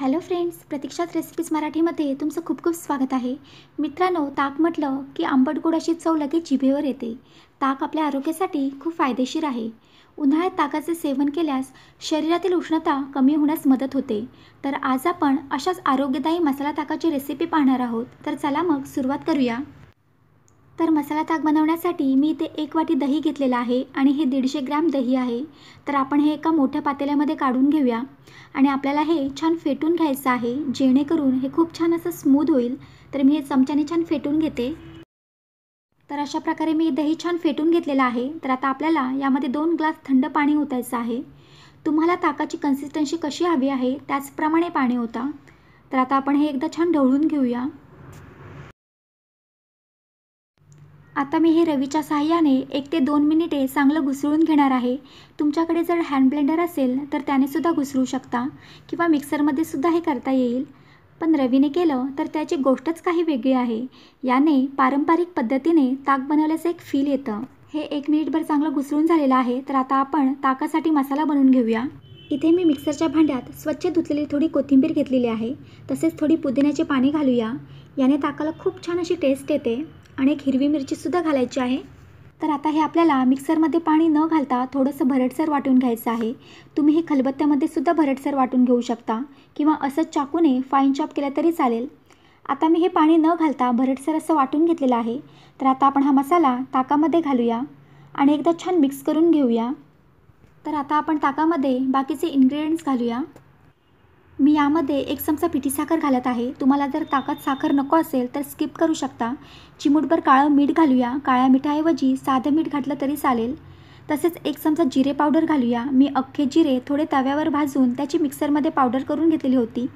hello friends प्रतीक्षात recipes मराठीमध्ये तुमचं खूप खूप स्वागत आहे मित्रांनो ताक म्हटलं की आंबट गोड अशी चव लगेच जिभेवर येते ताक आपल्या आरोग्यासाठी खूप फायदेशीर आहे उन्हाळ्यात ताकाचे सेवन केल्यास शरीरातील उष्णता कमी होण्यास मदत होते तर आज आपण अशाच आरोग्यदायी मसाला ताकाची रेसिपी पाहणार आहोत तर चला मग सुरुवात करूया तर मसाला ताक बनवण्यासाठी मी इथे एक वाटी दही घेतलेलं आहे आणि हे दीडशे ग्रॅम दही आहे तर आपण हे एका मोठ्या पातेल्यामध्ये काढून घेऊया आणि आपल्याला हे छान फेटून घ्यायचं आहे जेणेकरून हे खूप छान असं स्मूद होईल तर मी हे चमच्याने छान फेटून घेते तर अशा प्रकारे मी दही छान फेटून घेतलेलं आहे तर आता आपल्याला यामध्ये दोन ग्लास थंड पाणी ओतायचं आहे तुम्हाला ताकाची कन्सिस्टन्सी कशी हवी आहे त्याचप्रमाणे पाणी होता तर आता आपण हे एकदा छान ढवळून घेऊया आता मी हे रवीच्या सहाय्याने एक ते दोन मिनिटे चांगलं घुसळून घेणार आहे तुमच्याकडे जर हँड ब्लेंडर असेल तर त्याने सुद्धा घुसळू शकता किंवा मिक्सरमध्ये सुद्धा हे करता येईल पण रवीने केलं तर त्याची गोष्टच काही वेगळी आहे याने पारंपरिक पद्धतीने ताक बनवल्याचं एक फील येतं हे एक मिनिटभर चांगलं घुसळून झालेलं आहे तर आता आपण ताकासाठी मसाला बनवून घेऊया इथे मी मिक्सरच्या भांड्यात स्वच्छ धुतलेली थोडी कोथिंबीर घेतलेली आहे तसेच थोडी पुदिन्याचे पाणी घालूया याने ताकाला खूप छान अशी टेस्ट येते आणि एक हिरवी मिरचीसुद्धा घालायची आहे तर आता हे आपल्याला मिक्सरमध्ये पाणी न घालता थोडंसं भरडसर वाटून घ्यायचं आहे तुम्ही हे खलबत्त्यामध्ये सुद्धा भरडसर वाटून घेऊ शकता किंवा असंच चाकूने फाईन चॉप केलं तरी चालेल आता मी हे पाणी न घालता भरडसर असं वाटून घेतलेलं आहे तर आता आपण हा मसाला ताकामध्ये घालूया आणि एकदा छान मिक्स करून घेऊया तर आता आपण ताकामध्ये बाकीचे इन्ग्रेडियंट्स घालूया मी यामध्ये एक चमचा पिठी साखर घालत आहे तुम्हाला जर ताकात साखर नको असेल तर स्किप करू शकता चिमूटभर काळं मीठ घालूया काळ्या मिठाऐवजी साधं मीठ घातलं तरी चालेल तसेच एक चमचा जिरे पावडर घालूया मी अख्खे जिरे थोडे तव्यावर भाजून त्याची मिक्सरमध्ये पावडर करून घेतलेली होती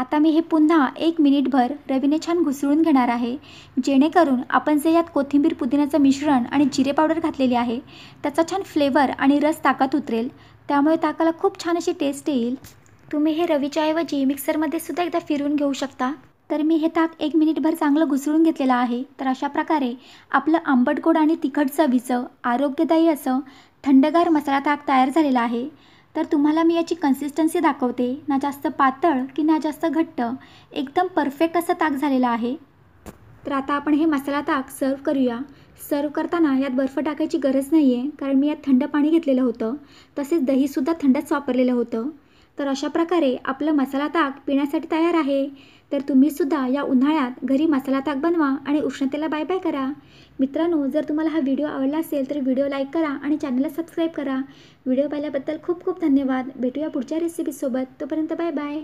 आता मी हे पुन्हा एक मिनिटभर रवीने छान घुसळून घेणार आहे जेणेकरून आपण जे यात कोथिंबीर पुदिन्याचं मिश्रण आणि जिरे पावडर घातलेली आहे त्याचा छान फ्लेवर आणि रस ताकात उतरेल त्यामुळे ताकाला खूप छान अशी टेस्ट येईल तुम्ही हे रवीच्या ऐवजी मिक्सरमध्ये सुद्धा एकदा फिरून घेऊ शकता तर मी हे ताक एक मिनिटभर चांगलं घुसळून घेतलेलं आहे तर अशा प्रकारे आपलं आंबट गोड आणि तिखट चवीचं आरोग्यदायी असं थंडगार मसाला ताक तयार झालेला आहे तर तुम्हाला मी याची कन्सिस्टन्सी दाखवते ना जास्त पातळ की ना जास्त घट्ट एकदम परफेक्ट असं ताक झालेलं आहे तर आता आपण हे मसाला ताक सर्व करूया सर्व करताना यात बर्फ टाकायची गरज नाही आहे कारण मी यात थंड पाणी घेतलेलं होतं तसेच दहीसुद्धा थंडच वापरलेलं होतं तर अशा प्रकारे आपलं मसाला ताक पिण्यासाठी तयार आहे तर तुम्हीसुद्धा या उन्हाळ्यात घरी मसाला ताक बनवा आणि उष्णतेला बाय बाय करा मित्रांनो जर तुम्हाला हा व्हिडिओ आवडला असेल तर व्हिडिओ लाईक करा आणि चॅनलला सबस्क्राईब करा व्हिडिओ पाहिल्याबद्दल खूप खूप धन्यवाद भेटूया पुढच्या रेसिपीसोबत तोपर्यंत बाय बाय